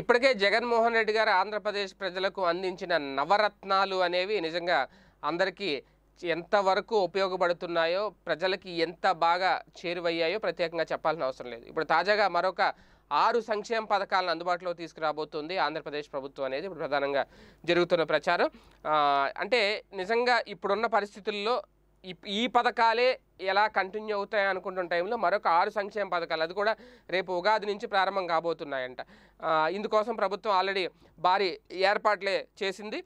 ఇప్పటికే జగన్మోహన్ రెడ్డి గారు ఆంధ్రప్రదేశ్ ప్రజలకు అందించిన నవరత్నాలు అనేవి నిజంగా అందరికీ ఎంతవరకు ఉపయోగపడుతున్నాయో ప్రజలకి ఎంత బాగా చేరువయ్యాయో ప్రత్యేకంగా చెప్పాల్సిన అవసరం లేదు ఇప్పుడు తాజాగా మరొక ఆరు సంక్షేమ పథకాలను అందుబాటులో తీసుకురాబోతుంది ఆంధ్రప్రదేశ్ ప్రభుత్వం అనేది ఇప్పుడు ప్రధానంగా జరుగుతున్న ప్రచారం అంటే నిజంగా ఇప్పుడున్న పరిస్థితుల్లో ఈ పథకాలే ఎలా కంటిన్యూ అవుతాయి అనుకుంటున్న టైంలో మరొక ఆరు సంక్షేమ పథకాలు అది కూడా రేపు ఉగాది నుంచి ప్రారంభం కాబోతున్నాయంట ఇందుకోసం ప్రభుత్వం ఆల్రెడీ భారీ ఏర్పాట్లే చేసింది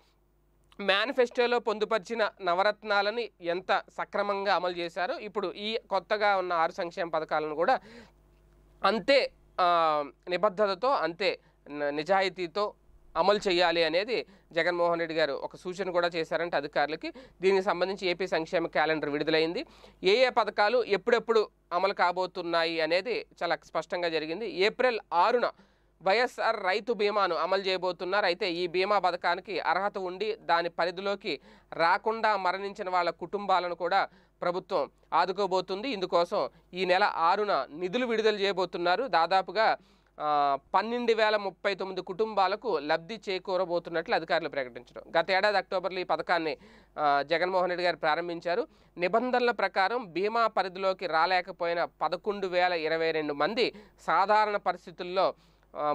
మేనిఫెస్టోలో పొందుపరిచిన నవరత్నాలని ఎంత సక్రమంగా అమలు చేశారో ఇప్పుడు ఈ కొత్తగా ఉన్న ఆరు సంక్షేమ పథకాలను కూడా అంతే నిబద్ధతతో అంతే నిజాయితీతో అమలు చేయాలి అనేది జగన్మోహన్ రెడ్డి గారు ఒక సూచన కూడా చేశారంటే అధికారులకి దీనికి సంబంధించి ఏపీ సంక్షేమ క్యాలెండర్ విడుదలైంది ఏ ఏ పథకాలు ఎప్పుడెప్పుడు అమలు కాబోతున్నాయి అనేది చాలా స్పష్టంగా జరిగింది ఏప్రిల్ ఆరున వైఎస్ఆర్ రైతు బీమాను అమలు చేయబోతున్నారు అయితే ఈ బీమా పథకానికి అర్హత ఉండి దాని పరిధిలోకి రాకుండా మరణించిన వాళ్ళ కుటుంబాలను కూడా ప్రభుత్వం ఆదుకోబోతుంది ఇందుకోసం ఈ నెల ఆరున నిధులు విడుదల చేయబోతున్నారు దాదాపుగా పన్నెండు వేల ముప్పై తొమ్మిది కుటుంబాలకు లబ్ధి చేకూరబోతున్నట్లు అధికారులు ప్రకటించడం గత ఏడాది అక్టోబర్లో ఈ పథకాన్ని జగన్మోహన్ రెడ్డి గారు ప్రారంభించారు నిబంధనల ప్రకారం బీమా పరిధిలోకి రాలేకపోయిన పదకొండు వేల ఇరవై రెండు మంది సాధారణ పరిస్థితుల్లో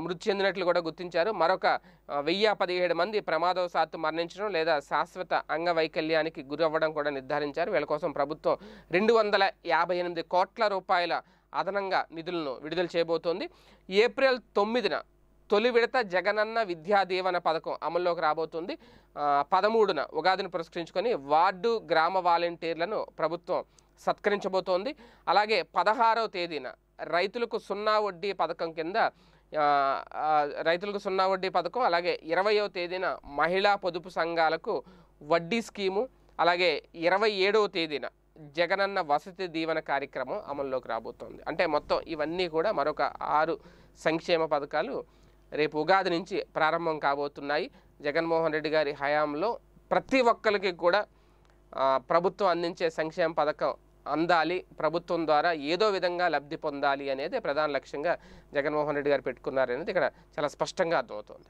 మృతి చెందినట్లు కూడా గుర్తించారు మరొక వెయ్యి పదిహేడు మంది ప్రమాదవశాత్తు మరణించడం లేదా శాశ్వత అంగవైకల్యానికి గురవ్వడం కూడా నిర్ధారించారు వీళ్ళ కోసం ప్రభుత్వం రెండు వందల యాభై ఎనిమిది కోట్ల రూపాయల అదనంగా నిధులను విడుదల చేయబోతోంది ఏప్రిల్ తొమ్మిదిన తొలి విడత జగనన్న విద్యా దీవెన పథకం అమల్లోకి రాబోతుంది పదమూడున ఉగాదిని పురస్కరించుకొని వార్డు గ్రామ వాలంటీర్లను ప్రభుత్వం సత్కరించబోతోంది అలాగే పదహారవ తేదీన రైతులకు సున్నా వడ్డీ పథకం కింద రైతులకు సున్నా వడ్డీ పథకం అలాగే ఇరవయో తేదీన మహిళా పొదుపు సంఘాలకు వడ్డీ స్కీము అలాగే ఇరవై ఏడవ తేదీన జగనన్న వసతి దీవెన కార్యక్రమం అమల్లోకి రాబోతోంది అంటే మొత్తం ఇవన్నీ కూడా మరొక ఆరు సంక్షేమ పథకాలు రేపు ఉగాది నుంచి ప్రారంభం కాబోతున్నాయి జగన్మోహన్ రెడ్డి గారి హయాంలో ప్రతి ఒక్కరికి కూడా ప్రభుత్వం అందించే సంక్షేమ పథకం అందాలి ప్రభుత్వం ద్వారా ఏదో విధంగా లబ్ధి పొందాలి అనేది ప్రధాన లక్ష్యంగా జగన్మోహన్ రెడ్డి గారు పెట్టుకున్నారనేది ఇక్కడ చాలా స్పష్టంగా అర్థమవుతుంది